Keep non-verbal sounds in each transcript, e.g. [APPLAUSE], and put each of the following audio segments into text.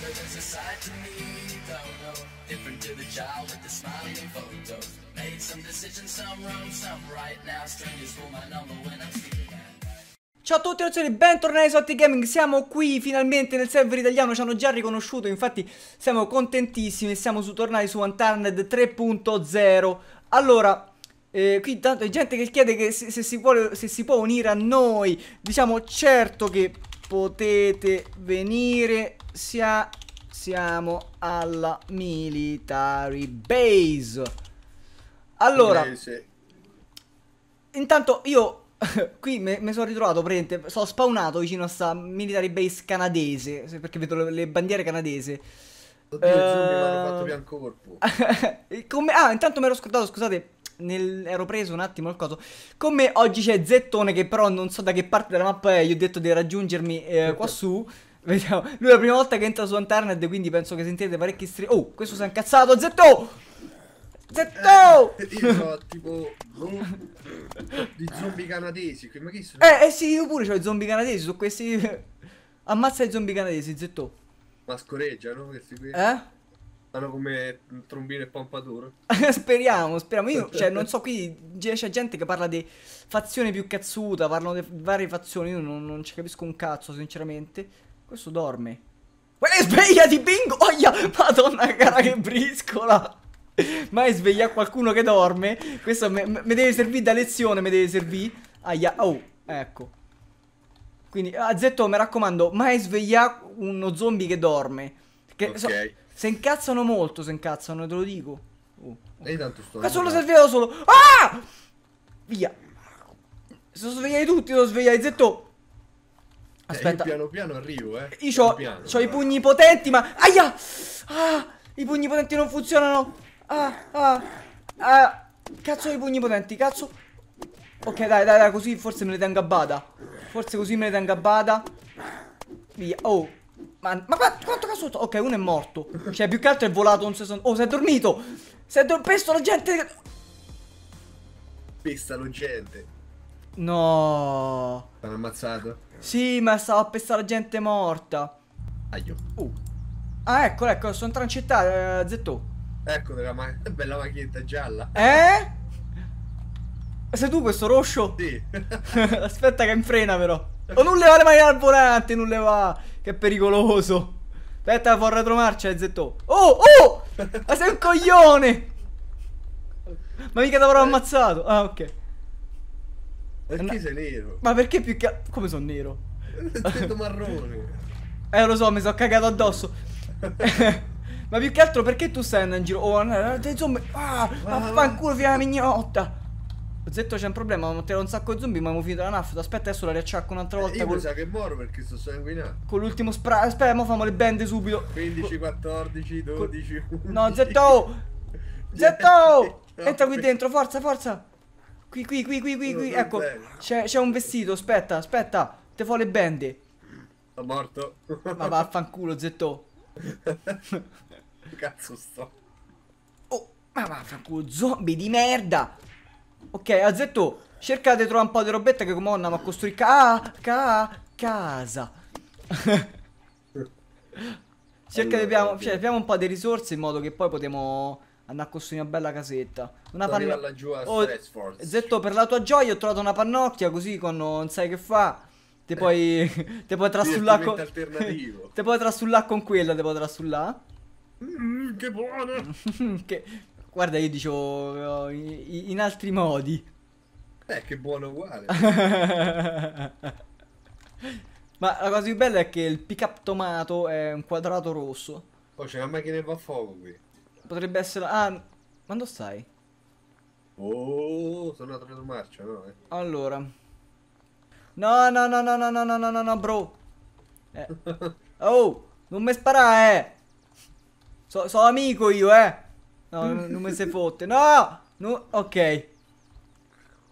But there's a side to me you don't Different to the child with the smiling photos Made some decisions, some wrong, some right Now strangers pull my number when I'm sleeping Ciao a tutti ragazzi, bentornati su Atti Gaming, siamo qui finalmente nel server italiano, ci hanno già riconosciuto, infatti siamo contentissimi, siamo su, tornati su Untarned 3.0 Allora, eh, qui tanto è gente che chiede che se, se, si vuole, se si può unire a noi, diciamo certo che potete venire, sia, siamo alla military base. Allora, eh, intanto io [LAUGHS] qui mi sono ritrovato, praticamente, sono spawnato vicino a sta military base canadese, perché vedo le, le bandiere canadese. Oddio, uh... zombie mi eh, hanno fatto bianco corpo. [LAUGHS] Come... Ah, intanto mi ero scordato, scusate, nel... ero preso un attimo il coso. Con oggi c'è Zettone che però non so da che parte della mappa è, gli ho detto di raggiungermi eh, qua su. [LAUGHS] Vediamo, lui è la prima volta che entra su internet, quindi penso che sentirete parecchi stri... Oh, questo si è incazzato, Zetto! Zetto! Eh, [LAUGHS] io so, tipo boh, di zombie canadesi. Ma chi sono? Eh, eh sì, io pure ho i zombie canadesi. Su questi. [LAUGHS] Ammazza i zombie canadesi, Zetto. Ma scoreggiano questi qui? Eh? Stanno come trombino e pompadour. [LAUGHS] speriamo, speriamo. Io [LAUGHS] cioè, non so, qui c'è gente che parla di fazione più cazzuta, parlano di varie fazioni, io non, non ci capisco un cazzo, sinceramente. Questo dorme. Guarda, svegliati, bingo! Oia, oh, madonna, cara, che briscola! Mai sveglia qualcuno che dorme? Questo mi deve servire da lezione, mi deve servire. Aia, oh, ecco. Quindi, Azzetto, mi raccomando, mai sveglia uno zombie che dorme. Perché okay. so, se incazzano molto, se incazzano, te lo dico. Oh. E tanto sto... Cazzo lo svegliato solo. Ah! Via. Se lo svegliai tutti, sono svegliati, zetto. Eh, Aspetta. Eh, piano piano arrivo, eh. Io ho, i pugni potenti, ma... Aia! Ah! I pugni potenti non funzionano. Ah, ah, ah. Cazzo i pugni potenti, cazzo. Ok, dai, dai, dai, così forse me le tengo a bada. Forse così me le tengo a bada. Via. Oh. ma, ma, ma sotto. Ok, uno è morto. Cioè, più che altro è volato. Non si Oh, si è dormito. Si è dormito. Pesto la gente. Pestalo gente. No. L'hanno ammazzato? Sì, ma stavo a pestare la gente morta. Aglio. Uh. Ah, ecco, ecco, sono trancetta. eh, Zetto. Ecco, la ma eh, bella macchinetta gialla. Eh? Sei tu questo roscio? Sì. [LAUGHS] Aspetta che frena però. Oh, non leva le mani al volante, non leva. Che pericoloso. Aspetta, fa retromarcia, eh, Zetto. Oh, oh! Ma sei un coglione! Ma mica t'avrò eh. ammazzato. Ah, ok. Perché sei nero? Ma perché più che... Come sono nero? Sei marrone. Eh, lo so, mi sono cagato addosso. [LAUGHS] [LAUGHS] Ma più che altro perché tu stai andando in giro? Oh, no, eh, no, insomma, ah, ma ah, fanculo fino la mignotta. Zetto c'è un problema, ho tirato un sacco di zombie, ma abbiamo finito la nafta. Aspetta, adesso la riacciacco un'altra eh, volta. Eh, io col... sa che muoro perché sto sanguinando. Con l'ultimo spray. Aspetta, mo famo le bende subito. 15, 14, 12. Col... No, Zetto! [LAUGHS] Zetto! Entra qui dentro, forza, forza! Qui, qui, qui, qui, qui, qui. Ecco, c'è un vestito, aspetta, aspetta. Te fo le bende. Sono morto. ma vaffanculo, Zetto. [LAUGHS] [LAUGHS] Cazzo sto. Oh, ma vaffanculo, zombie di merda! Ok, ha detto cercate di trovare un po' di robetta che come andiamo a costruire ca ca casa. [LAUGHS] Cerca allora, di abbiamo, eh, cioè, abbiamo un po' di risorse in modo che poi potremo andare a costruire una bella casetta. Una panno... laggiù a oh, Zetto, per la tua gioia ho trovato una pannocchia così quando non sai che fa. Te puoi, [LAUGHS] te puoi trasullare con... te [LAUGHS] puoi trasullare con quella, te puoi trasullare. Mm, che buono! che, Guarda, io dicevo eh, in altri modi. Eh, che buono uguale. [LAUGHS] Ma la cosa più bella è che il pick up tomato è un quadrato rosso. oh, c'è una macchina che va a fuoco qui. Potrebbe essere... Ah, quando stai? Oh, sono andato a marcia, no? Eh. Allora. No, no, no, no, no, no, no, no, no, no, bro. Eh. [LAUGHS] oh, non mi sparare, eh. Sono so amico io, eh. No, non mi si fotte. No! no! Ok.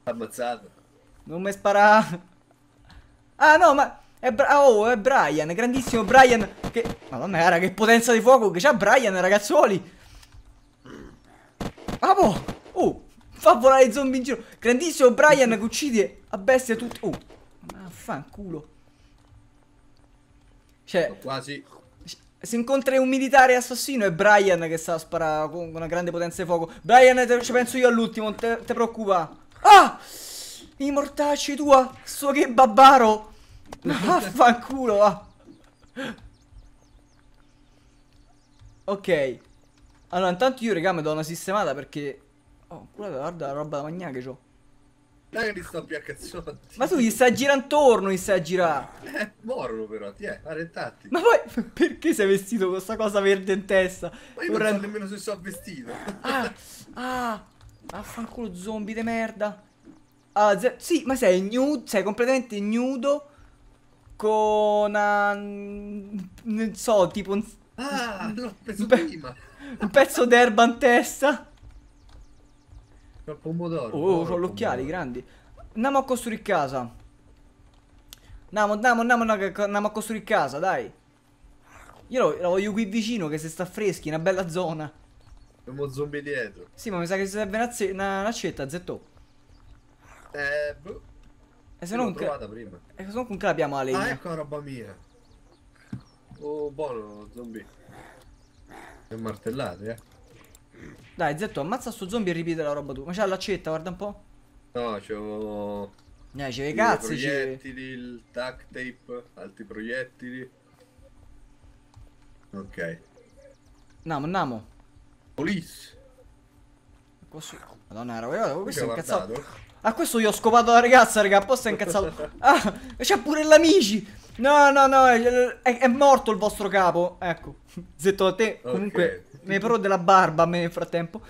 Abbozzato. Non mi spara. Ah no, ma... È oh, è Brian, grandissimo Brian. Che... Madonna, era che potenza di fuoco che c'ha Brian, ragazzuoli. Ah, boh. Oh, fa volare i zombie in giro. Grandissimo Brian che uccide a bestia tutti. Oh, ma fanculo. Cioè... Ho quasi... Se incontra un militare assassino è Brian che sta a sparare con una grande potenza di fuoco. Brian, te, ci penso io all'ultimo, non te, te preoccupa. Ah! I mortacci tua! So che babbaro! [LAUGHS] Vaffanculo, va! Ok. Allora, intanto io, regà, mi do una sistemata perché... Oh, guarda, guarda la roba da magna che ho. Dai che li sto più a cazzotti. Ma tu gli stai a girare intorno, gli stai a girare. Eh, morro però, ti è, arrettati. Ma poi [LAUGHS] perché sei vestito con questa cosa verde in testa? Ma io Vorrei... non so nemmeno se sono vestito. Ah, ah, affanculo zombie de merda. Ah, sì, ma sei nudo, sei completamente nudo con una... Ah, non so, tipo un... Ah, l'ho preso prima. Un pezzo d'erba in testa. C'ho il pomodoro. Oh, c'ho gli occhiali grandi. Andiamo a costruire casa. Andiamo, andiamo, andiamo, andiamo a costruire casa, dai. Io la voglio qui vicino che se sta freschi, una bella zona. Abbiamo zombie dietro. Sì, ma mi sa che serve una, una, una cetta, zetto. Eh, boh. E se non trovata prima. E se non con che l'abbiamo la legna? Ah, ecco la roba mia. Oh, buono, zombie. E martellate, eh. Dai, Zetto, ammazza sto zombie e ripete la roba tu. Ma c'ha l'accetta, guarda un po'. No, c'avevo... Eh, c'avevi cazzi, proiettili, il tac tape, altri proiettili. Ok. Andiamo, andiamo. Police. Posso... Madonna, raga, ah, questo è incazzato. A questo io ho scopato la ragazza, raga, apposta è incazzato. [LAUGHS] ah, c'è pure l'amici. No, no, no, è, è, morto il vostro capo. Ecco, [LAUGHS] Zetto, a te okay. comunque mi è però della barba a me nel frattempo.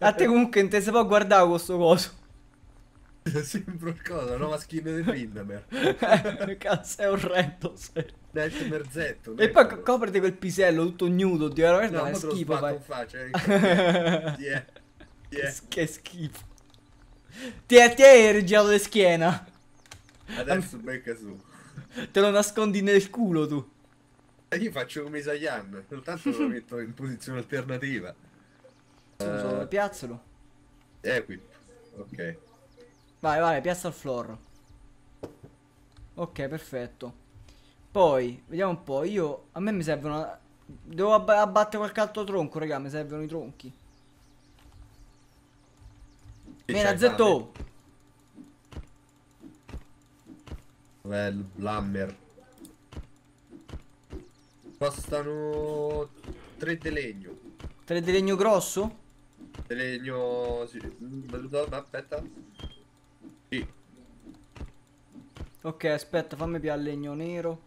A te comunque intese te può guardare questo coso. [LAUGHS] Sembra un coso, nuova skin del Windamer. eh, cazzo, è orrendo, sei. Dai, merzetto. E poi co copriti quel pisello tutto nudo, Dio, veramente no, è schifo, vai. non yeah. Yeah. Yeah. Che schifo. Ti è, ti è girato di schiena. Adesso becca su. Te lo nascondi nel culo tu. [LAUGHS] Io faccio come Isayan, soltanto lo metto in posizione alternativa. Sono, sono, piazzalo. Equip, eh, ok. Vai, vai, piazza al floor. Ok, perfetto. Poi, vediamo un po', io... A me mi servono... Devo ab abbattere qualche altro tronco, raga, mi servono i tronchi. Mena zetto! Bello, blammer. Bastano tre di legno. Tre di legno grosso? Di legno... Sì. Aspetta. Sì. Ok, aspetta, fammi più al legno nero.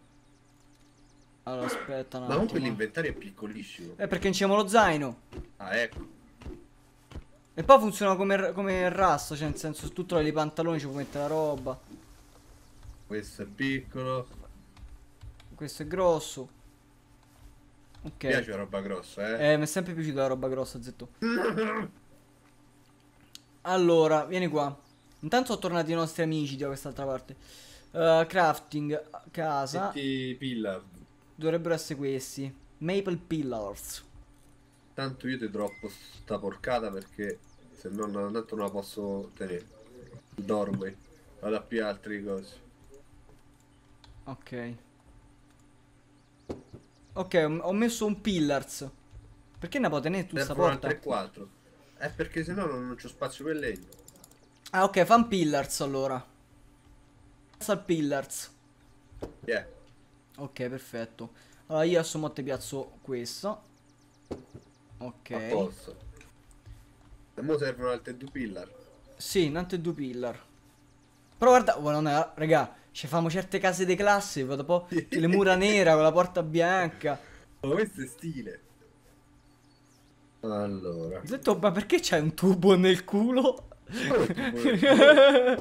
Allora, aspetta Ma comunque l'inventario è piccolissimo. Eh, perché non lo zaino. Ah, ecco. E poi funziona come, come il rasso, cioè nel senso, tutto i pantaloni ci puoi mettere la roba. Questo è piccolo. Questo è grosso. Ok. Mi piace la roba grossa, eh. Eh, mi è sempre piaciuta la roba grossa, zitto. allora, vieni qua. Intanto sono tornati i nostri amici da quest'altra parte. Uh, crafting, casa. Senti pillar. Dovrebbero essere questi. Maple pillars. Tanto io ti droppo sta porcata perché se no tanto non la posso tenere. Dormi. Vado a più altri cose. Ok. Ok, ho messo un pillars. Perché ne potete ne tu sta porta? 3 4. Eh perché sennò non, non c'ho spazio per legno. Ah ok, fan pillars allora. Passa al pillars. Yeah. Ok, perfetto. Allora io adesso mo te piazzo questo. Ok. A posto. E mo servono altri due pillar. Sì, un altri due pillar. Però guarda, oh, non è, raga, ci famo certe case di classe, dopo le mura nera con la porta bianca. Ma questo è stile. Allora. Ho detto, ma perché c'hai un tubo nel culo? Chi l'ha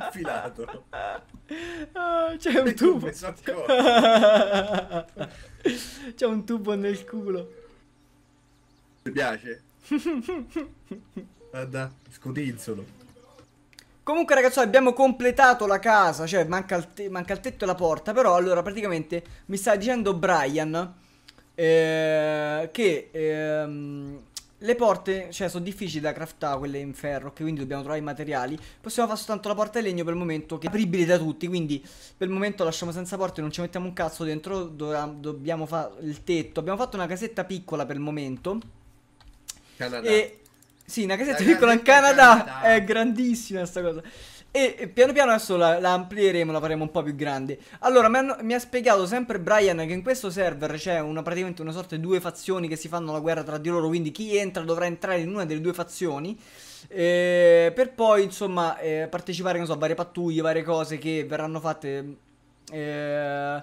[LAUGHS] affilato? Ah, c'è un tubo. [LAUGHS] c'è un tubo nel culo. Ti piace? [LAUGHS] Guarda, scutinzolo. Comunque ragazzi abbiamo completato la casa Cioè manca il, manca il, tetto e la porta Però allora praticamente mi sta dicendo Brian eh, Che ehm, le porte Cioè sono difficili da craftare quelle in ferro Che quindi dobbiamo trovare i materiali Possiamo fare soltanto la porta in legno per il momento Che è apribile da tutti Quindi per il momento lasciamo senza porte Non ci mettiamo un cazzo dentro do Dobbiamo fare il tetto Abbiamo fatto una casetta piccola per il momento Canada. E sì, una casetta Nagasaki piccola in Canada. Canada. È grandissima sta cosa. E, e piano piano adesso la, la, amplieremo, la faremo un po' più grande. Allora, mi, hanno, mi ha spiegato sempre Brian che in questo server c'è una, praticamente una sorta di due fazioni che si fanno la guerra tra di loro. Quindi chi entra dovrà entrare in una delle due fazioni. Eh, per poi, insomma, eh, partecipare, non so, a varie pattuglie, varie cose che verranno fatte. Eh,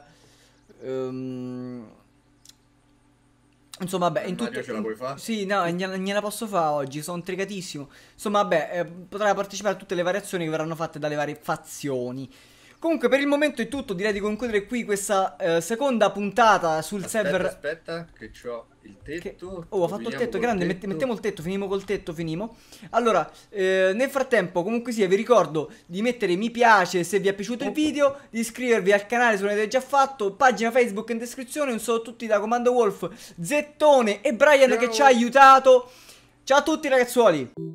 um, Insomma, vabbè, in eh, tutto... ce la puoi fare? Sì, no, gliela posso fare oggi, sono intrigatissimo. Insomma, vabbè, eh, potrai partecipare a tutte le variazioni che verranno fatte dalle varie fazioni. Comunque, per il momento è tutto. Direi di concludere qui questa eh, seconda puntata sul aspetta, server. Aspetta, che ho il tetto. Che... Oh, ho fatto il tetto, grande. Tetto. mettiamo il tetto, finimo col tetto, finimo. Allora, eh, nel frattempo, comunque sia, vi ricordo di mettere mi piace se vi è piaciuto il video, di iscrivervi al canale se non l'avete già fatto, pagina Facebook in descrizione. Un saluto a tutti da Comando Wolf, Zettone e Brian Ciao. che ci ha aiutato. Ciao a tutti, ragazzuoli.